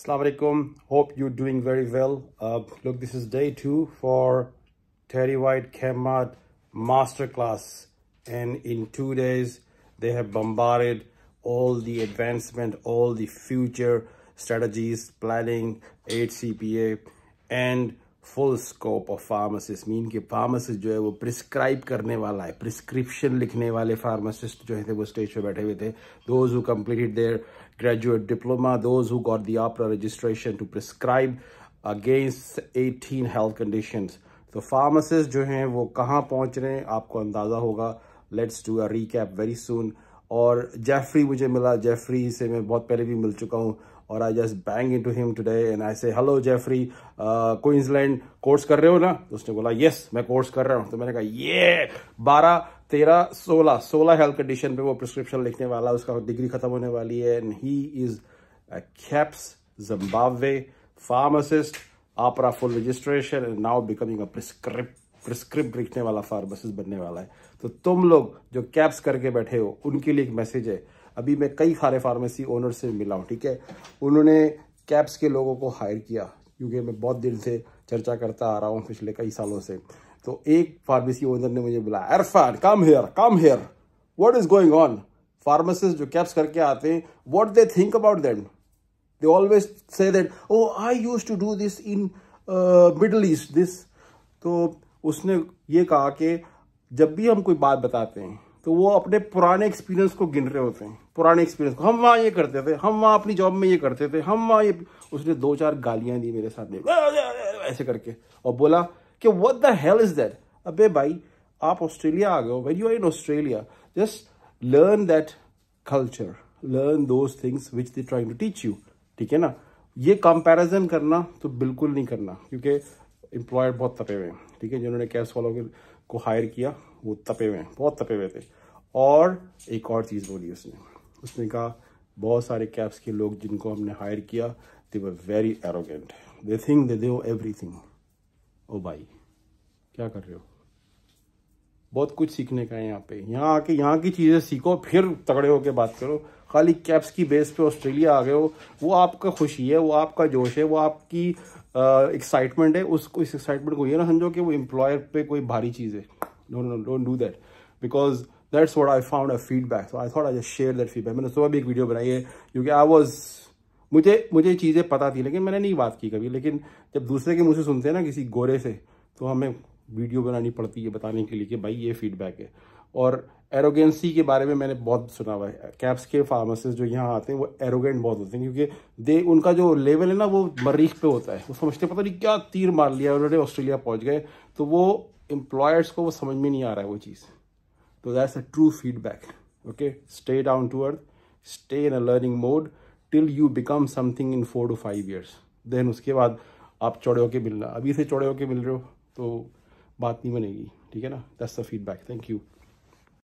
Assalamu alaikum. Hope you're doing very well. Uh, look, this is day two for Terry White Kemmat Masterclass. And in two days, they have bombarded all the advancement, all the future strategies, planning, HCPA, and full scope of pharmacist mean कि pharmacist जो है वो prescribe करने वाला है prescription लिखने वाले pharmacist जो थे वो स्टेज पे बैठे हुए थे those who completed their graduate diploma those who got the AHPRA registration to prescribe against 18 health conditions तो फार्मासिस्ट जो हैं वो कहाँ पहुँच रहे हैं आपको अंदाज़ा होगा let's do a recap very soon और जेफरी मुझे मिला जेफरी से मैं बहुत पहले भी मिल चुका हूँ और I just bang into him today and I say hello Jeffrey Queensland course कर रहे हो ना तो उसने बोला यस मैं कोर्स कर रहा हूँ तो मैंने कहा ये बारह तेरह सोलह सोलह हेल्थ कंडीशन पे वो प्रिस्क्रिप्शन लिखने वाला उसका डिग्री खत्म होने वाली है and he is KAPS Zimbabwe pharmacist AHPRA full registration and now becoming a prescript prescript लिखने वाला फार्मासिस्ट बनने वाला है तो तुम लोग जो कैप्स करके बैठे हो उनके लिए एक मैसेज है अभी मैं कई सारे फार्मेसी ओनर से मिला हूँ ठीक है उन्होंने कैप्स के लोगों को हायर किया क्योंकि मैं बहुत दिन से चर्चा करता आ रहा हूँ पिछले कई सालों से तो एक फार्मेसी ओनर ने मुझे बुलाया Arfan come here come here what is going on pharmacist जो कैप्स करके आते हैं what they think about that they always say that oh I use to do this in Middle East this तो उसने ये कहा कि जब भी हम कोई बात बताते हैं तो वो अपने पुराने एक्सपीरियंस को गिन रहे होते हैं पुराने एक्सपीरियंस को हम वहाँ ये करते थे हम वहाँ अपनी जॉब में ये करते थे हम वहाँ ये उसने दो चार गालियाँ दी मेरे साथ ऐसे करके और बोला कि what the hell is that अबे भाई आप ऑस्ट्रेलिया आ गए हो where you are in Australia just learn that culture learn those things which they trying to teach you ठीक है ना ये कंपेरिजन करना तो बिल्कुल नहीं करना क्योंकि एम्प्लॉयर बहुत तपे हुए हैं ठीक है जिन्होंने कैब्स वालों को हायर किया वो तपे हुए हैं बहुत तपे हुए थे और एक और चीज़ बोली उसने उसने कहा बहुत सारे कैब्स के लोग जिनको हमने हायर किया they were very arrogant they think they they everything ओ भाई क्या कर रहे हो बहुत कुछ सीखने का है यहाँ पे यहाँ आके यहाँ की चीज़ें सीखो फिर तगड़े होके बात करो खाली कैप्स की बेस पे ऑस्ट्रेलिया आ गए हो वो आपका खुशी है वो आपका जोश है वो आपकी एक्साइटमेंट है उसको इस एक्साइटमेंट को ये ना समझो कि वो एम्प्लॉयर पे कोई भारी चीज़ है no no don't do that because that's what I found a feedback so I thought I just share that feedback मैंने सुबह भी एक वीडियो बनाई है क्योंकि आई वॉज मुझे मुझे चीज़ें पता थी लेकिन मैंने नहीं बात की कभी लेकिन जब दूसरे के मुँह से सुनते हैं ना किसी गोरे से तो हमें वीडियो बनानी पड़ती है बताने के लिए कि भाई ये फीडबैक है और एरोगेंसी के बारे में मैंने बहुत सुना हुआ है कैप्स के फार्मासिस्ट जो यहाँ आते हैं वो एरोगेंट बहुत होते हैं क्योंकि दे उनका जो लेवल है ना वो मरीख पे होता है वो समझते पता नहीं क्या तीर मार लिया उन्होंने ऑस्ट्रेलिया पहुँच गए तो वो एम्प्लॉयर्स को वो समझ में नहीं आ रहा है वो चीज़ तो that's a true feedback okay stay down to earth stay in a learning mode till you become something in four to five years then उसके बाद आप चौड़े होके मिलना अभी से चौड़े होके मिल रहे हो तो बात नहीं बनेगी ठीक है ना दस द फीडबैक थैंक यू